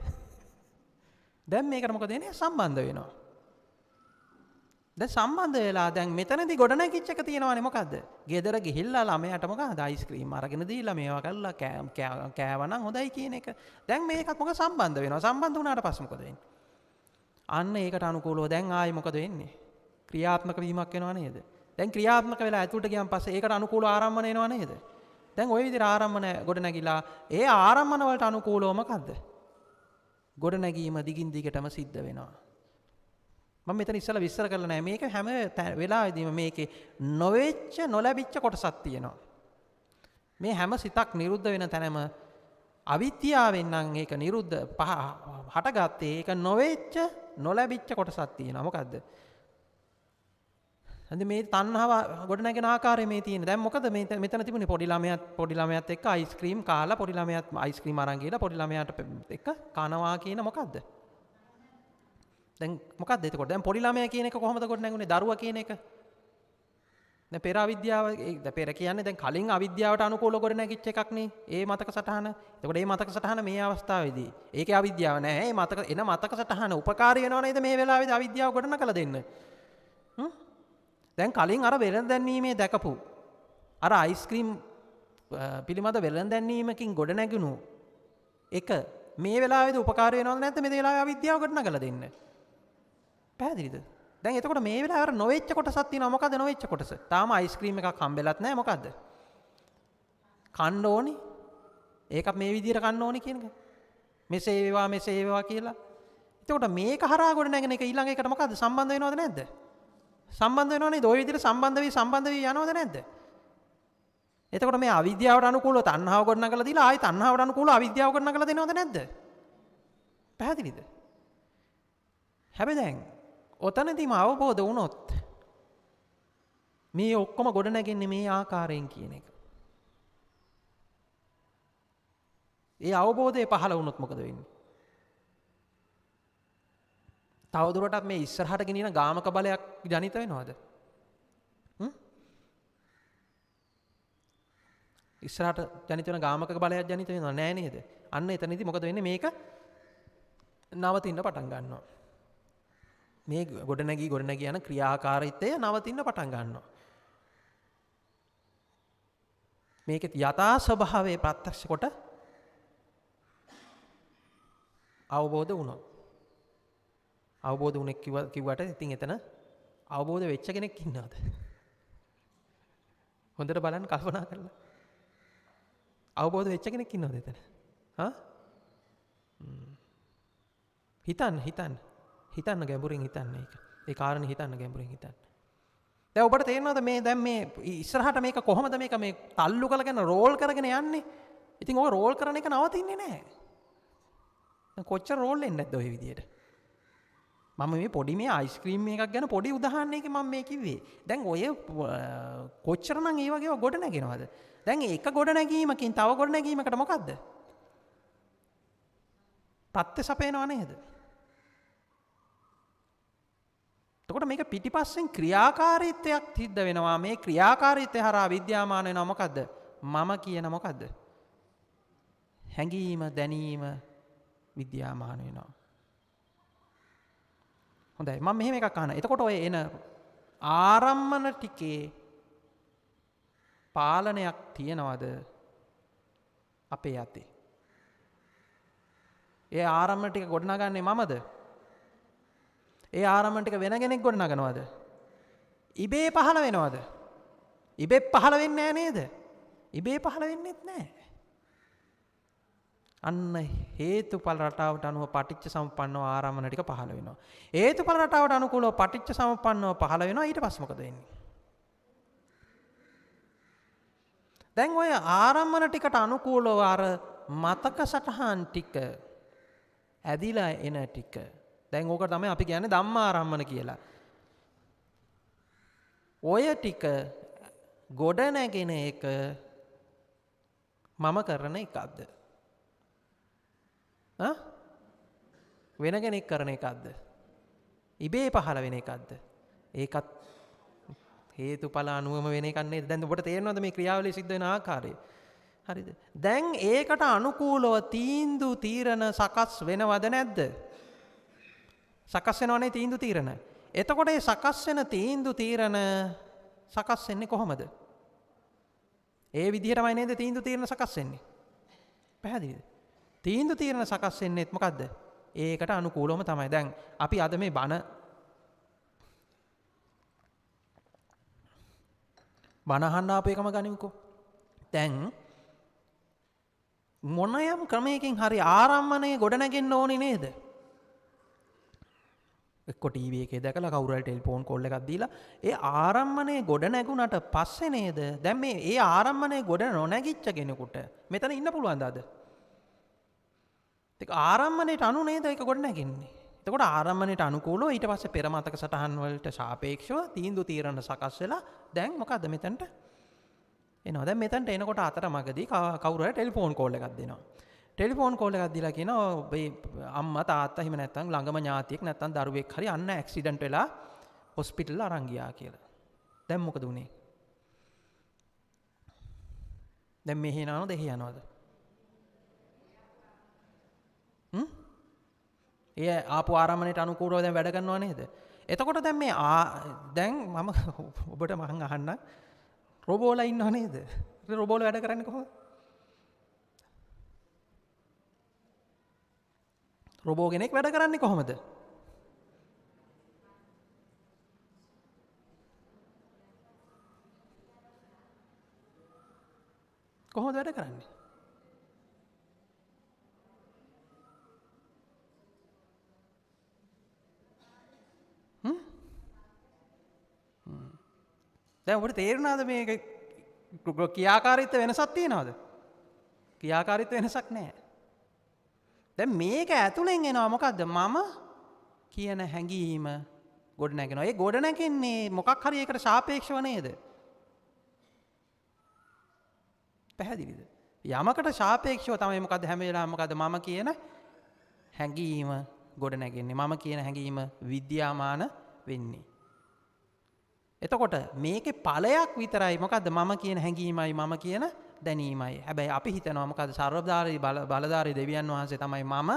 දැන් මේකට මොකද වෙන්නේ සම්බන්ධ වෙනවා. දැන් සම්බන්ධ වෙලා දැන් මෙතනදී ගොඩනැගිච්ච එක තියෙනවානේ මොකද්ද? ගෙදර ගිහිල්ලා ළමයාට මොකද අයිස්ක්‍රීම් අරගෙන දීලා මේවා කළා කෑවනම් හොඳයි කියන එක. දැන් මේකත් මොකද සම්බන්ධ වෙනවා. සම්බන්ධ වුණාට පස්සේ මොකද වෙන්නේ? අන්න ඒකට අනුකූලව දැන් ආයි මොකද වෙන්නේ? ක්‍රියාත්මක වීමක් වෙනවා නේද? දැන් ක්‍රියාත්මක වෙලා ඇතුළට ගියන් පස්සේ ඒකට අනුකූල ආරම්භන එනවා නේද? දැන් ওই විදිහට ආරම්භන ගොඩ නැගිලා ඒ ආරම්භන වලට අනුකූලව මොකද්ද? ගොඩනැගීම දිගින් දිගටම සිද්ධ වෙනවා. මම මෙතන ඉස්සලා විස්තර කරලා නැහැ. මේක හැම වෙලාවෙදීම මේකේ නොවෙච්ච නොලැබිච්ච කොටසක් තියෙනවා. මේ හැම සිතක් නිරුද්ධ වෙන තැනම අවිද්‍යාවෙන් නම් ඒක නිරුද්ධ පහ හටගත්තේ ඒක නොවෙච්ච නොලැබිච්ච කොටසක් තියෙනවා. මොකද්ද? හඳ මේ තන්හාව ගොඩනැගෙන ආකාරය මේ තියෙන දැන් මොකද මේ මෙතන තිබුණේ පොඩි ළමයාත් පොඩි ළමයාත් එක්ක අයිස්ක්‍රීම් කාලා පොඩි ළමයාත් අයිස්ක්‍රීම් අරන් ගිහලා පොඩි ළමයාට එක්ක කනවා කියන මොකද්ද දැන් මොකද්ද එතකොට දැන් පොඩි ළමයා කියන එක කොහොමද ගොඩනැගුණේ දරුවා කියන එක දැන් පෙර අවිද්‍යාව දැන් පෙර කියන්නේ දැන් කලින් අවිද්‍යාවට අනුකූල ගොඩනැගිච්ච එකක් නේ ඒ මතක සටහන එතකොට මේ මතක සටහන මේ අවස්ථාවේදී ඒකේ අවිද්‍යාව නැහැ මේ මතක එන මතක සටහන උපකාරී වෙනව නේද මේ වෙලාවේදී අවිද්‍යාව ගොඩනගලා දෙන්න දැන් කලින් අර වෙළඳ දැන්වීමේ දැකපු. අර අයිස්ක්‍රීම් පිළිබඳ වෙළඳ දැන්වීමකින් ගොඩ නැගුණු එක මේ වෙලාද උපකාරය නො නැත මේ වෙලා විද්‍යාවගටන කළ දෙන්න. පැදිරිද දැන් එතකට මේ වෙලා නොච්ච කොට සත්ති නොමකද නොච්ච කොටස තාම අයිස්ක්‍රීම එක කම්බෙලත් නෑ මොකක්ද. කණ්ඩ ඕනි ඒකත් මේ විදිර කන්න ඕනි කියනක මෙසේ ඒවා මෙසේ ඒවා කියලා එතකොට මේ කරාගොඩ නැගෙන එක ඊළඟ එකටමකද සම්බන්ධ වෙනවද නැද්ද. සම්බන්ධ වෙනනේ දොයි විදිහට සම්බන්ධ වී සම්බන්ධ වී යනවද නැද්ද? එතකොට මේ අවිද්‍යාවට අනුකූලව තණ්හාව ගොඩනගා කරලා දීලා ආයි තණ්හාවට අනුකූලව අවිද්‍යාව ගොඩනගා කරලා දෙනවද නැද්ද? පැහැදිලිද? හැබැයි දැන් ඔතනදීම අවබෝධ වුණොත් මේ ඔක්කොම ගොඩ නැගෙන්නේ මේ ආකාරයෙන් කියන එක. ඒ අවබෝධය පහළ වුණොත් මොකද වෙන්නේ? තවදුරටත් මේ ඉස්සරහට ගෙනින ගාමක බලයක් ජනිත වෙනවද? ඉස්සරහට ජනිත වෙන ගාමක බලයක් ජනිත වෙනව නෑ නේද? අන්න එතනදී මොකද වෙන්නේ මේක නවතින්න පටන් ගන්නවා. මේ ගොඩනැගී ගොඩනැගී යන ක්‍රියාකාරීත්වය නවතින්න පටන් ගන්නවා. මේක යථා ස්වභාවයේ ප්‍රත්‍යක්ෂ කොට අවබෝධ වුණොත් අවබෝධ වනෙක් කිව කිව්වට ඉතින් එතන අවබෝධ වෙච්ච කෙනෙක් ඉන්නාද. හොඳට බලන් කල්පනා කරලා. අවබෝධ වෙච්ච කෙනෙක් ඉන්නවද එතන? හා? හිතන්න හිතන්න. හිතන්න ගැඹුරින් හිතන්න ඒක. ඒ කාරණේ හිතන්න ගැඹුරින් හිතන්න. දැන් ඔබට තේරෙනවද මේ දැන් මේ ඉස්සරහට මේක කොහොමද මේක මේ තල්ලු කරගෙන රෝල් කරගෙන යන්නේ? ඉතින් ඔය රෝල් කරන එක නවතින්නේ නැහැ. කොච්චර රෝල් වෙන්නේ නැද්ද ඔය විදියට? මම මේ පොඩි මේ අයිස්ක්‍රීම් එකක් ගැන පොඩි උදහන්නේ එක මම මේ කිව්වේ දැන් ඔය කොච්චරනම් ඒ වගේ ගොඩ නැගෙනවද දැන් ඒක ගොඩ නැගීමකින් තව ගොඩ නැගීමකට මොකක්ද ප්‍රත්්‍ය සපයනවා නේද තකොට මේක පිටිපස්සෙන් ක්‍රියාකාරීත්වයක් සිද්ධ වෙනවා මේ ක්‍රියාකාරීත්වය හරා විද්‍යාමානය නොමකක්ද මම කියන මොකක්ද හැඟීම දැනීම විද්‍යාමාන වෙනවා හොඳයි මම මෙහෙම එකක් අහන එතකොට ඔය එන ආරම්මන ටිකේ පාලනයක් තියෙනවද අපේ අතේ ඒ ආරම්මණ ටික ගොඩනගන්නේ මමද ඒ ආරම්මණ ටික වෙන කෙනෙක් ගොඩනගනවද ඉබේ පහළ වෙනවද ඉබේ පහළ වෙන්නේ නැහැ නේද ඉබේ පහළ වෙන්නේත් නැහැ අන්න හේතුඵල රටාවට අනුව පටිච්ච සම්පන්නව ආරම්භන ටික පහළ වෙනවා. හේතුඵල රටාවට අනුකූලව පටිච්ච සම්පන්නව පහළ වෙනවා ඊට පස්සේ මොකද වෙන්නේ? දැන් ඔය ආරම්භන ටිකට අනුකූලව අර මතක සටහන් ටික ඇදිලා එන ටික. දැන් ඕක තමයි අපි කියන්නේ ධම්මාරම්මන කියලා. ඔය ටික ගොඩ නැගෙන එක මම කරන එකක්ද? වෙන කෙනෙක් කරන එකක්ද. ඉබේ පහළ වෙන එකක්ද. ඒකත් හේතු පලා අනුවම වෙනකන්නේ දැන් ඔට තේරනවද මේ ක්‍රියාවලි සිද්ධ ආකාරය. හරිද. දැන් ඒකට අනුකූලව තීන්දු තීරණ සකස් වෙනවද නැද්ද. සකස් වෙනවනේ තීන්දු තීරණ. එතකොට ඒ සකස් වෙන තීන්දු තීරණ සකස් වෙන්නේ කොහොමද? ඒ විදිහටමයි නේද තීන්දු තීරණ සකස් වෙන්නේ. පැහැදිලිද? තීන්දු තීරණ සකස් වෙන්නේත් මොකද්ද? ඒකට අනුකූලවම තමයි. දැන් අපි අද මේ බණ බණ අහන්න ආපු එකම ගනිමුකෝ. දැන් මොනයම් ක්‍රමයකින් හරි ආරම්මණය ගොඩනැගෙන්න ඕනේ නේද? එක්ක ටීවී එකේ දැකලා කවුරු හරි ටෙලිෆෝන් කෝල් එකක් දීලා ඒ ආරම්මණය ගොඩ නැගුණට පස්සේ නේද? දැන් මේ ඒ ආරම්මණය ගොඩ නොනැගිච්ච කෙනෙකුට මෙතන ඉන්න පුළුවන්ද අද? එක ආරම්මණයට අනු නේද එක ගොඩනැගින්නේ එතකොට ආරම්මණයට අනුකූලෝ ඊට පස්ස පෙරමතක සටහන් වලට සාපේක්ෂව තීන්දු තීරණ සකස් වෙලා දැන් මොකක්ද මෙතැන්ට එනොද මෙතැන්ට එනකොට අතර මගදී කවුර ටෙලිෆෝන් කෝල්ල එකක් දෙනවා ටෙලිෆෝන් කෝල්ල එකක් දිලා කියන ඔබේ අම්ම තාත්ත හිම නැත්තන් ළඟම ඥාතියෙක් නැත්තන් දරුවෙක් හරි අන්න ඇක්සිඩන්ට් වෙලා හොස්පිටල් අරංගයා කියලා දැම් මොකද වුණේ දැම් මෙහෙනානො දෙහ යනවාද ඒ ආපු ආරමණයට අනුකූරෝ දැන් වැඩ කරනවා නේද. එතකොට දැන් මේ දැන් මම ඔබට මහන් අහන්න රොබෝල ඉන්න නේද රොබෝල වැඩ කරන්න කොහො රොබෝගෙනෙක් වැඩ කරන්නේ කොහොමද කොහොමද වැඩ කරන්නේ දැ ඔට තේරුණාද මේ කියාකාරිත්ත වෙනසත් තියෙනවාද ක්‍රියාකාරිත්ව වෙනසක් නෑ. දැ මේක ඇතුළෙන් එනවා මොකක්ද මම කියන හැඟීම ගොඩ නැගෙන ඒ ගොඩ නැකෙන්නේ මොකක් හරියකට ශාපේක්ෂව නේද. පැහැදිලිද. යමකට ශාපේක්ෂව තමයි මොකද හැමේලාමකද මම කියන හැඟීම ගොඩ නැගෙන්නේ මම කියන හැඟීම විද්‍යාමාන වෙන්නේ. එතකොට මේක පලයක් විතරයි මොකද මම කියන හැඟීමයි මම කියන දැනීමයි හැබැයි අපි හිතනවාමකද සර්වධාරී බලධාරය දෙවියන් වහන්සේ තමයි මම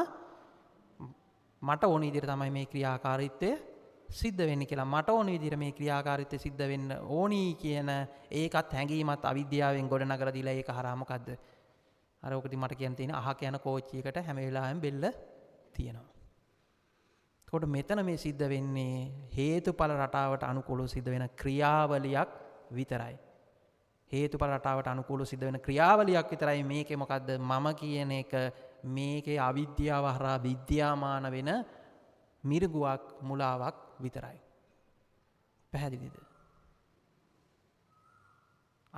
මට ඕන ඉදිර තමයි මේ ක්‍රියාකාරිත්වය සිද්ධ වෙන්න කියලා මට ඕන විදිර මේ ක්‍රියාකාරිත්‍ය සිද්ධ වෙන්න ඕනී කියන ඒකත් හැඟීමත් අවිද්‍යාවෙන් ගොඩ නගර දිලා ඒක හරාමකක්ද අරෝකති මට කියන් තියෙන අහ කියන කෝච්චියකට හැමවෙලාහම් බෙල්ල තියෙනවා තොට මෙතන මේ සිද්ධ වෙන්නේ හේතුඵල රටාවට අනුකූලව සිද්ධ වෙන ක්‍රියාවලියක් විතරයි. හේතුඵල රටාවට අනුකූලව සිද්ධ වෙන ක්‍රියාවලියක් විතරයි මේකේ මොකද්ද මම කියන එක මේකේ අවිද්‍යාව හරහා විද්‍යාමාන වෙන මිරිගුවක් මුලාවක් විතරයි. පැහැදිලිද?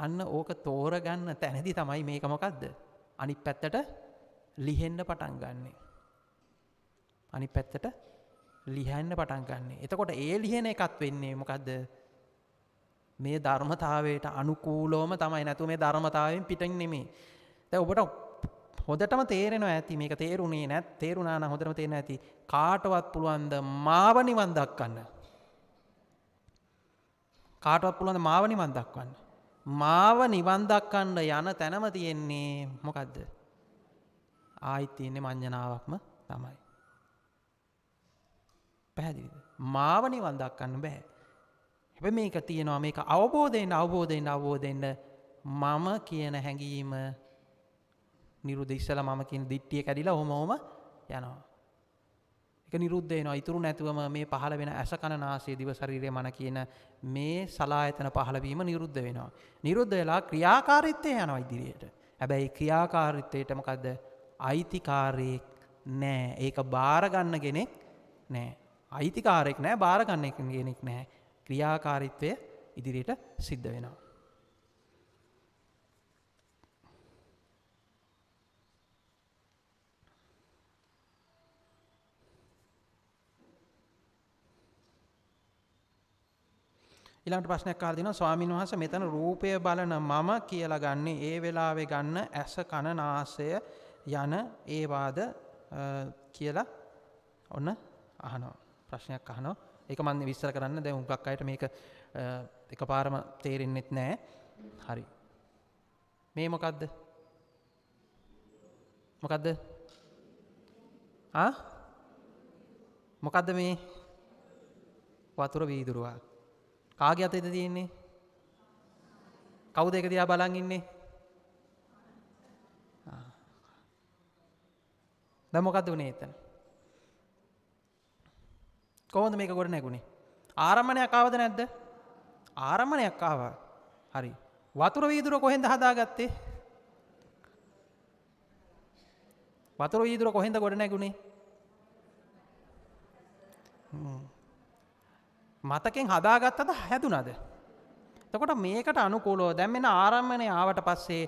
අන්න ඕක තෝරගන්න තැනදී තමයි මේක මොකද්ද? අනිත් පැත්තට ලිහෙන්න පටන් ගන්නෙ. අනිත් පැත්තට ලිහන්න පටන්ගන්නේ එතකොට ඒ ලිහෙන එකත් වෙන්නේ මොකක්ද මේ ධර්මතාවයට අනුකූලෝම තමයි නැතු මේ ධර්මතාවෙන් පිටින් නෙමේ තැ ඔබට හොදටම තේරෙන ඇති මේක තේරුණේ නැත් තේරුණාන හොදරම තේෙන ඇති කාටවත් පුළුවන්ද මාවනිවන් දක්කන්න කාටවත් පුළුවන්ද මාවනිවන් දක්වන්න මාව නිවන් දක්කන්න යන තැනම තියෙන්නේ මොකක්ද ආයිත් තියන්නේ මං්ජනාවක්ම තමයි පැහැදිලිද. මාවනි වන්දක්කන්න බෑ. එබ මේක තියෙනවා මේක අවබෝධයෙන් අවබෝධයෙන් අවබෝධෙන්න්න මම කියන හැඟීම නිරුද ඉස්සල මමකින් දිට්ටිය කැඩිලා හොමෝම යනවා. එක නිරුද්ධය නවා ඉතුරු නැතුවම මේ පහළ වෙන ඇස කණනාසේ දිව ශරීරය මන කියන මේ සලා එතන පහළවීම නිරුද්ධ වෙනවා. නිරුද්ධ වෙලා ක්‍රියාකාරිත්තය යනවා ඉදිරියට. හැබැයි ක්‍රියාකාරිත්තයටමකක්ද අයිතිකාරයෙක් නෑ ඒක බාරගන්න ගෙනෙක් නෑ. අයිතිකාරෙක් නෑ භාරගන්න එක ගෙනෙක් නැහැ ක්‍රියාකාරිත්වය ඉදිරියට සිද්ධ වෙනවා. ඊළඟට ප්‍රශ්නයක් කාලා දිනවා ස්වාමීන් වහන්සේ මෙතන රූපය බලන මම කියලා ගන්නේ ඒ වෙලාවේ ගන්න ඇස කන නාසය යන ඒවාද කියලා ඔන්න අහනවා ප්‍රශ්නයක් අහනෝ එක මන් විස්සර කරන්න දැ උගක් අයට මේක එක පාරම තේරෙන්නෙත් නෑ හරි මේ මොකක්ද මොකක්ද මොකක්ද මේ වතුර වීදුරුවා කාග අතේද තියෙන්නේ කවුද එක දයා බලන් ඉන්නේ දැ මොකක්ද වනේ එතන කොහොද මේක ගොඩ නැගුණේ ආරම්මණයක් ආවද නැද්ද ආරම්මණයක් ආවා හරි වතුර වීදුර කොහෙන්ද හදාගත්තේ වතුර වීදුර කොහෙන්ද ගොඩ නැගුණේ මතකෙන් හදාගත්තද හැදුනද තකොට මේකට අනුකූලෝ දැම්මෙන ආරම්මණය ආවට පස්සේ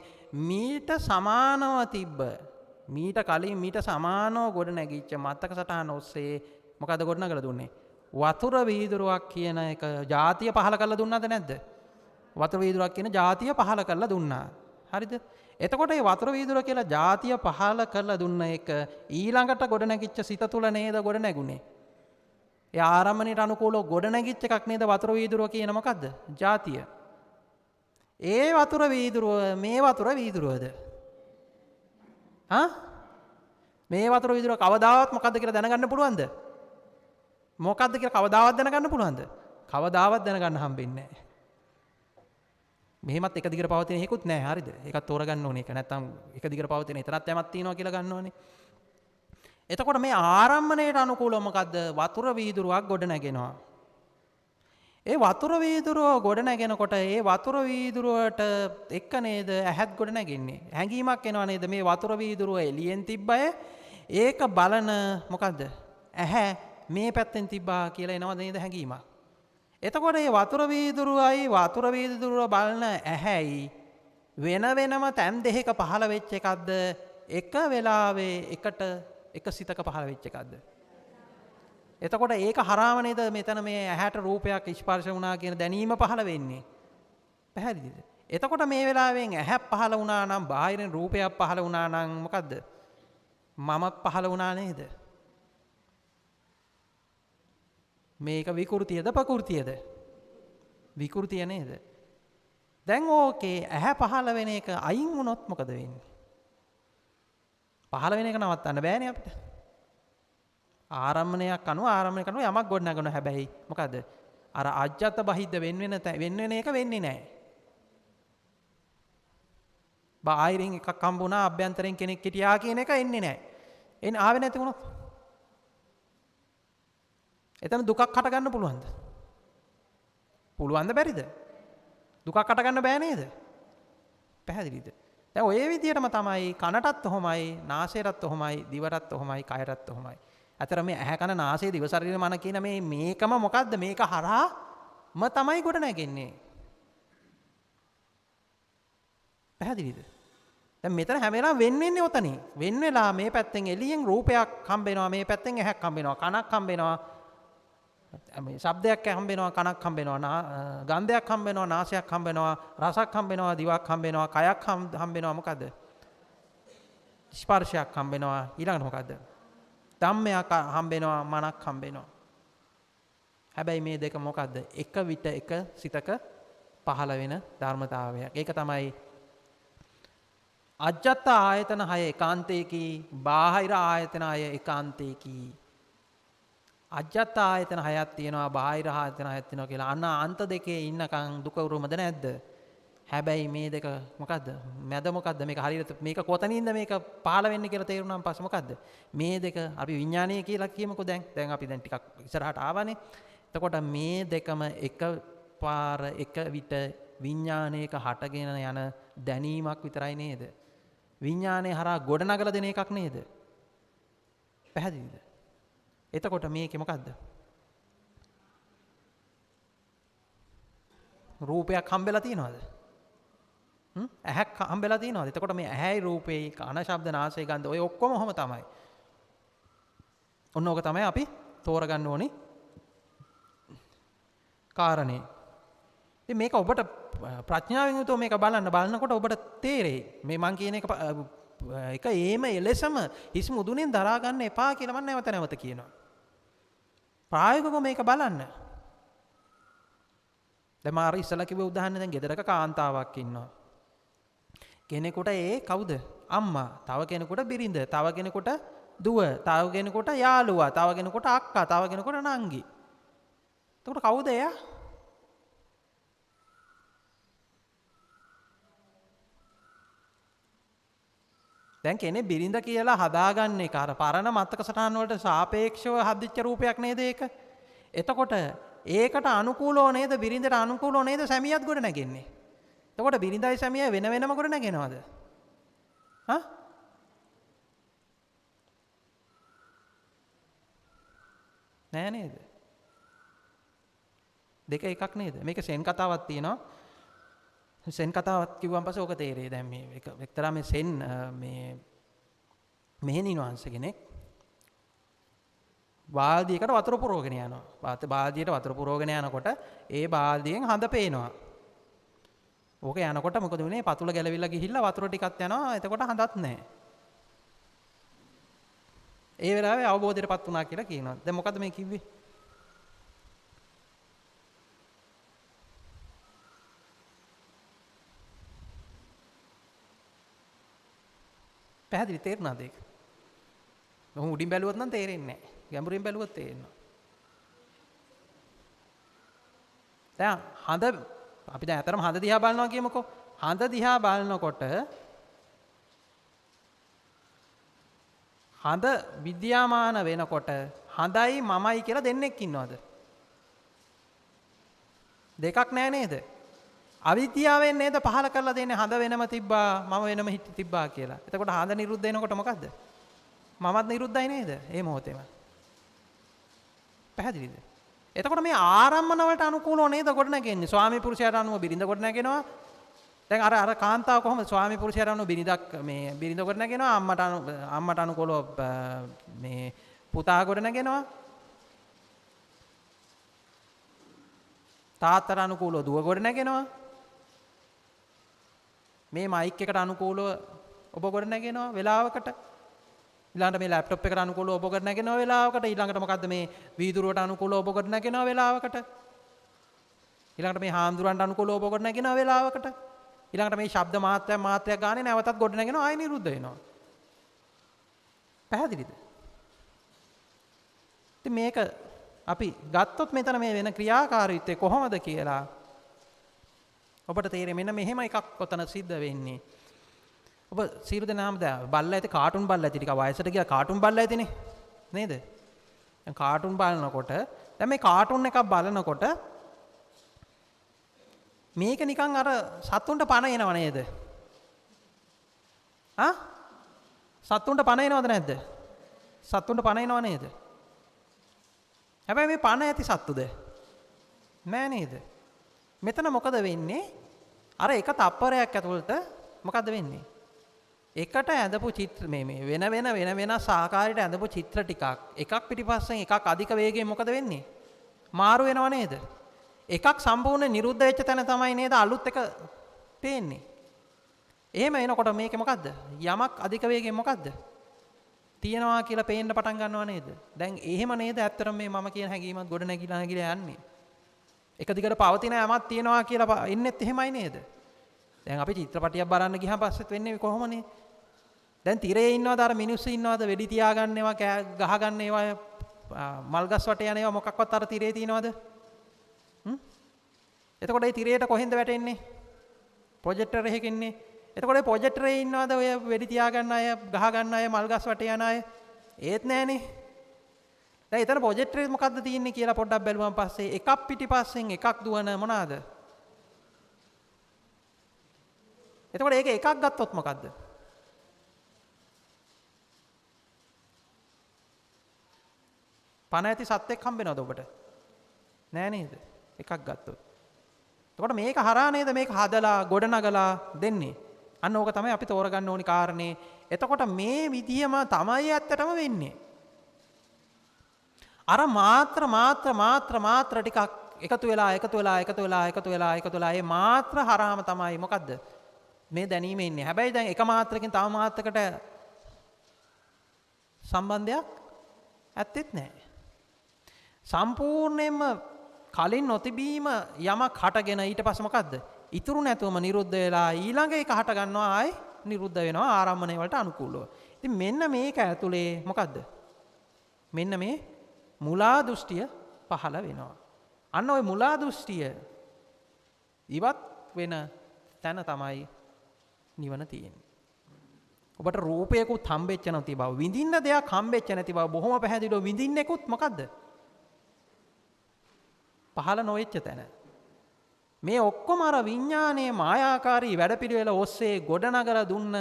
මීට සමානව තිබ්බ මීට කලින් මීට සමානෝ ගොඩ නැගිච්ච මත්තක සටහන ඔස්සේ මොකද ගොඩන කළ දුන්නේ. වතුර වීදුරුවක් කියන එක ජාතිය පහල කල දුන්නද නැද්ද. වතුර වීදුරක් කියන ජාතිය පහල කරලා දුන්නා. හරිද එතකොට වතුර වීදුර කියලා ජාතිය පහල කරලා දුන්න එක ඊළඟට ගොඩනැගිච්ච සිත තුළ නේද ගොඩ නැගුණේ. ඒ ආරම්මණයට අනුකූලව ගොඩනැගිච්ච එකක් නේද වතුර වීදුරුව කියන මොකද්ද? ජාතිය. ඒ වතුර වීදුරුව මේ වතුර වීදුරුවද? ආ? මේ වතුර වීදුරුව කවදාවත් මොකද්ද කියලා දැනගන්න පුළුවන්ද? මොකක්ද කිය කවදාවත් දැනගන්න පුළුවන්ද කවදාවත් දැනගන්න හම්බෙන්නේ මෙමත් එක දිගට පවතින හේකුත් නෑ හරිද එකක් තෝරගන්න ඕනේ ඒක නැත්තම් එක දිගට පවතින තරත් යමක් තියෙනවා කියලා ගන්න ඕනේ එතකොට මේ ආරම්භණයට අනුකූලව මොකද්ද වතුර වීදුරුවක් ගොඩ නැගෙනවා ඒ වතුර වීදුරුව ගොඩ නැගෙනකොට ඒ වතුර වීදුරුවට එක්ක නේද ඇහත් ගොඩ නැගෙන්නේ හැඟීමක් එනවා නේද මේ වතුර වීදුරුව එළියෙන් තිබ්බය ඒක බලන මොකද්ද ඇහැ මේ පැත්තෙන් තිබ්බා කියලා එනවා නේද හැඟීමක්. එතකොට මේ වතුර වීදුරුවයි වතුර වීදුරුව බලන ඇහැයි වෙන වෙනම තැන් දෙකක පහළ වෙච්ච එකක්ද එක වෙලාවේ එකට එක සිතක පහළ වෙච්ච එකක්ද එතකොට ඒක හරහාම නේද මෙතන මේ ඇහැට රූපයක් ස්පර්ශ වුණා කියන දැනීම පහළ වෙන්නේ පැහැදිලිද එතකොට මේ වෙලාවෙන් ඇහැ පහළ වුණා නම් බාහිරින් රූපයක් පහළ වුණා නම් මොකද්ද මම පහළ වුණා නේද මේක විකෘතියද පකෘතියද විකෘතිය නේද දැන් ඕකේ ඇහැ පහළ වෙන එක අයින් වුණොත් මොකද වෙන්නේ පහළ වෙන එක නවත්තන්න බෑනේ අපිට ආරම්මණයක් අනුව ආරම්මණයක් අනුව යමක් ගොඩනගන හැබැයි මොකද අර අජ්ජත් බහිද්ද වෙන වෙන වෙන වෙන එක වෙන්නේ නැහැ බාහිරින් එකක් හම්බුණා අභ්‍යන්තරයෙන් කෙනෙක් හිටියා කියන එක එන්නේ නැහැ එන්නේ ආවේ නැති වුණොත් එතන දුකක් හටගන්න පුළුවන්ද. පුළුවන්ද බැරිද. දුකක් කටගන්න බෑනේද. පැහැදිලිද. දැ ඔය විදිහටම තමයි කනටත් ඔහොමයි නාසේරත් ඔහොමයි දිවරත් ඔහොමයි කයරත් ඔහොමයි. ඇතර මේ ඇහැකන නාසේ දිවසරණ මන කියන මේ මේකම මොකක්ද මේක හරහා ම තමයි ගොඩ නැගෙන්නේ. පැහැදිලිද. මෙතන හැමලා වෙන්නන්නේ ඔතන වෙන් වෙලා මේ පැත්තෙන් එලියෙන් රූපයක් කම්බෙනවා මේ පැත්තෙන් ඇහැක් කම්බෙනවා කනක් කම්බෙනවා ශබ්දයක් හම්බෙනවා කනක් හම්බෙනවා ගන්ධයක් හම්බෙනවා නාසයක් හම්බෙනවා රසක් හම්බෙනවා දිවක් හම්බෙනවා කයක් හම්බෙනවා මොකද ස්පර්ශයක් හම්බෙනවා ඊළඟට මොකද ධම්මයක් හම්බෙනවා මනක් හම්බෙනවා හැබැයි මේ දෙක මොකද්ද එක විට එක සිතක පහළ වෙන ධර්මතාවයක් ඒක තමයි අජත්ත ආයතන හය එකාන්තයකී බාහිර ආයතන අය එකාන්තයකී අජ්ජත් ආයතන හයක් තියෙනවා බාහිර ආයතන හයක් තියෙනවා කියලා අන්න අන්ත දෙකේ ඉන්නකන් දුක උරුමද නැද්ද? හැබැයි මේ දෙක මොකද්ද? මැද මොකද්ද? මේක හරියට මේක කොතනින්ද මේක පහළ වෙන්නේ කියලා තේරුණාම පස්සේ මොකද්ද? මේ දෙක අපි විඥානීය කියලා කියමුකෝ දැන්. දැන් අපි දැන් ටිකක් ඉස්සරහට ආවනේ. එතකොට මේ දෙකම එක පාර එක විට විඥානයක හටගෙන යන දැනීමක් විතරයි නේද? විඥානයේ හරහා ගොඩනගලා දෙන එකක් නේද? පැහැදිලිද? එතකොට මේක මොකක්ද රූපයක් හම්බෙලා තියෙනවද ඇහැක් හම්බෙලා තියෙනවද එතකොට මේ ඇහැයි රූපේයි කන ශබ්ද නාසය ගන්ධ ඔය ඔක්කොම ඔහම තමයි ඔන්න ඕක තමයි අපි තෝරගන්න ඕනේ කාරණේ ඉතින් මේක ඔබට ප්‍රඥාවෙන් යුතුව මේක බලන්න බලනකොට ඔබට තේරෙයි මේ මං කියන එක එක ඒම එලෙසම හිස් මුදුනෙන් දරාගන්න එපා කියලා මම නැවත නැවත කියනවා ප්‍රායකකො මේක බලන්න දමාර ඉස්සලකිව උදහන්න දැන් ගෙදරක කාන්තාවක් ඉන්නවා. කෙනෙකුට ඒ කවුද අම්මා තව කෙනෙකුට බිරිඳ තව කෙනෙකුට දුව තව කෙනෙකොට යාළුවා තව කෙනෙකොට අක්කා තව කෙනෙකොට නංගි. තකට කවුද එයා දැන් කෙනෙ බිරිඳ කියලා හදාගන්නේ කර පරණ මත්තක සටහන්වලට සාපේක්ෂව හදිච්ච රූපයක් නේද ඒක. එතකොට ඒකට අනුකූලෝ නේද බිරිඳට අනුකූලෝ නේද සැමියත් ගොඩ නැගෙන්නේ. එතකොට බිරිඳයි සැමිය වෙන වෙනම ගොඩ නැගෙනවද? හා? නෑ නේද? දෙක එකක් නේද? මේක සෙන් කතාවක් තියෙනවා. සෙන් කතාවත් කිව්වන් පස ඕක තේරේ දැම් වෙක්තරා මේ සෙන් මෙහෙනින් වහන්ස කෙනෙක් බාධයකට වතුර පුරෝගෙන යනවා පාත බාධයට වතුර පුරෝගෙන යනකොට ඒ බාධයෙන් හඳ පේනවා ඕක යනකොට මොකද වනේ පතුල ගැලවිල්ල ගිහිල්ල වතුර ටිකත් යනවා එතකොට හඳත් නෑ ඒ වෙලාවේ අවබෝධයට පත් වනා කියලා කියනවා දැ මොකද මේ කිව්වේ පැහැදිලි තේරුණාද ඒක? මොහොම උඩින් බැලුවොත් නම් තේරෙන්නේ නැහැ. ගැඹුරින් බැලුවොත් තේරෙනවා. දැන් හඳ අපි දැන් අතරම හඳ දිහා බලනවා කියමුකෝ. හඳ දිහා බලනකොට හඳ විද්‍යාමාන වෙනකොට හඳයි මමයි කියලා දෙන්නෙක් ඉන්නවද? දෙකක් නෑ නේද? අවිද්‍යාවෙන් නේද පහල කරලා දෙන්නේ හඳ වෙනම තිබ්බා මම වෙනම හිට තිබ්බා කියලා. එතකොට හඳ නිරුද්ධ වෙනකොට මොකද්ද? මමත් නිරුද්ධයි නේද? ඒ මොහොතේම. පැහැදිලිද? එතකොට මේ ආරම්මන වලට අනුකූලව නේද ගොඩනගන්නේ? ස්වාමි පුරුෂයාට අනුව බිරිඳ ගොඩනගෙනවා. දැන් අර අර කාන්තාව කොහොමද ස්වාමි පුරුෂයාට අනුව බිරිඳක් මේ බිරිඳ ගොඩනගෙනවා අම්මට අනු අම්මට අනුකූලව මේ පුතා ගොඩනගෙනවා. තාත්තට අනුකූලව දුව ගොඩනගෙනවා. මේ මයික් එකට අනුකූලව ඔබ ගොඩ නැගෙනවා වෙලාවකට ඊළඟට මේ ලැප්ටොප් එකට අනුකූලව ඔබ ගොඩ නැගෙනවා වෙලාවකට ඊළඟට මොකද්ද මේ වීදුරුවට අනුකූලව ඔබ ගොඩ නැගෙනවා වෙලාවකට ඊළඟට මේ හාමුදුරන්ට අනුකූලව ඔබ ගොඩ නැගෙනවා වෙලාවකට ඊළඟට මේ ශබ්ද මාත්‍රයක් මාත්‍රයක් ගානේ නැවතත් ගොඩ නැගෙනවා ආයෙ නිරුද්ධ වෙනවා පැහැදිලිද ඉතින් මේක අපි ගත්තොත් මෙතන මේ වෙන ක්‍රියාකාරීත්වය කොහොමද කියලා ඔබට තේරෙ මෙන්න මෙහෙම එකක් කොතන සිද්ධ වෙන්නේ. ඔබ සීරු දෙනාම ද බල්ලා ඇති කාටුන් බල්ලා ඇති ටික වයසට ගියා කාටුන් බල්ලා ඇතිනේ නේද? දැන් කාටුන් බලනකොට දැන් මේ කාටුන් එකක් බලනකොට මේක නිකන් අර සත්තුන්ට පණ එනව නේද? ආ? සත්තුන්ට පණ එනවද නැද්ද? සත්තුන්ට පණ එනව නේද? හැබැයි මේ පණ ඇති සත්තුද? නෑ නේද? මෙතන මොකද වෙන්නේ අර එක තප්පරයක් ඇතුළට මොකද වෙන්නේ. එකට ඇඳපු චිත්‍ර මේ වෙන වෙන වෙන වෙන සාකාරයට ඇඳපු චිත්‍ර ටිකක් එකක් පිටිපස්සෙන් එකක් අධික වේගයෙන් මොකද වෙන්නේ. මාරු වෙනව නේද. එකක් සම්පූර්ණ නිරුද්ධ වෙච්ච තැන තමයි නේද අලුත් එක පේන්නේ. එහෙම එනකොට මේක මොකද්ද? යමක් අධික වේගයෙන් මොකද්ද? තියෙනවා කියලා පේන්න පටන් ගන්නව නේද? දැන් එහෙම නේද ඇත්තටම මේ මම කියන හැඟීමත් ගොඩ නැගිලා නැගිලා යන්නේ. එක දිගට පවතින යමක් තියෙනවා කියලා ඉන්නෙත් එහෙමයි නේද? දැන් අපි චිත්‍රපටියක් බලන්න ගියහම පස්සෙත් වෙන්නේ කොහොමනේ? දැන් තිරේ ඉන්නවද අර මිනිස්සු ඉන්නවද වෙඩි තියාගන්න ඒවා ගහගන්න ඒවා මල් ගස් වටේ යන ඒවා මොකක්වත් අර තිරේ තියෙනවද? හ්ම්? එතකොට ඒ තිරේට කොහෙන්ද වැටෙන්නේ? ප්‍රොජෙක්ටර් එකකින්නේ. එතකොට ඒ ප්‍රොජෙක්ටරේ ඉන්නවද ඔය වෙඩි තියාගන්න අය ගහගන්න අය මල් ගස් වටේ යන අය? ඒත් නෑනේ. දැන් එතන ප්‍රොජෙක්ටරේ මොකද්ද තියෙන්නේ කියලා පොඩ්ඩක් බැලුවම පස්සේ එකක් පිටිපස්සෙන් එකක් දුවන මොනවාද? එතකොට ඒක එකක් ගත්තොත් මොකද්ද? පණ ඇති සත්වෙක් හම්බෙනවද ඔබට? නෑ නේද? එකක් ගත්තොත්. එතකොට මේක හරහා නේද මේක හදලා ගොඩනගලා දෙන්නේ. අන්න ඕක තමයි අපි තෝරගන්න ඕනි කාරණේ. එතකොට මේ විදියම තමයි ඇත්තටම වෙන්නේ. අර මාත්‍ර මාත්‍ර මාත්‍ර මාත්‍ර ටිකක් එකතු වෙලා එකතු වෙලා එකතු වෙලා එකතු වෙලා එකතු වෙලා ඒ මාත්‍ර හරහාම තමයි මොකද්ද මේ දැනීම ඉන්නේ. හැබැයි දැන් එක මාත්‍රකින් තව මාත්‍රකට සම්බන්ධයක් ඇත්තෙත් නැහැ. සම්පූර්ණයෙන්ම කලින් නොතිබීම යමක් හටගෙන ඊට පස්සේ මොකද්ද? ඉතුරු නැතුවම නිරුද්ධ වෙලා ඊළඟ එක හට ගන්නවා ආයි නිරුද්ධ වෙනවා ආරම්භණය වලට අනුකූලව. ඉතින් මෙන්න මේක ඇතුලේ මොකද්ද? මෙන්න මේ මුලා දෘෂ්ටිය පහළ වෙනවා. අන්න ওই මුලා දෘෂ්ටිය ඉවත් වෙන තැන තමයි නිවන තියෙන්නේ. ඔබට රූපයකුත් හම්බෙච්ච නැති බව විඳින්න දෙයක් හම්බෙච්ච නැති බව බොහොම පැහැදිලිව විඳින්නෙකුත් මොකද්ද? පහළ නොවෙච්ච තැන. මේ ඔක්කොම අර විඥානයේ මායාකාරී වැඩපිළිවෙල ඔස්සේ ගොඩනගලා දුන්න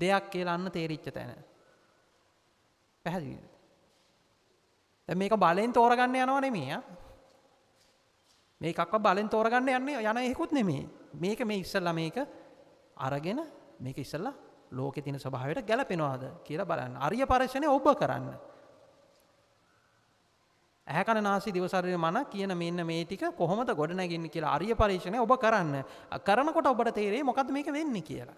දෙයක් කියලා අන්න තේරිච්ච තැන. පැහැදිලිද? මේක බලෙන් තෝරගන්න යනවා නෙමේ මේකක්ව බලෙන් තෝරගන්න යන්නේ යන එහෙකුත් නෙමේ මේක මේ ඉස්සල්ලා මේක අරගෙන මේක ඉස්සල්ලා ලෝකෙ තියෙන ස්වභාවයට ගැලපෙනවාද කියලා බලන්න. අරිය පරිශ්‍රණය ඔබ කරන්න. ඇහැ කන නාසය දිව ශරීර මන කියන මෙන්න මේ ටික කොහොමද ගොඩනගින්නේ කියලා අරිය පරිශ්‍රණය ඔබ කරන්න. කරනකොට ඔබට තේරෙයි මොකද්ද මේක වෙන්නේ කියලා.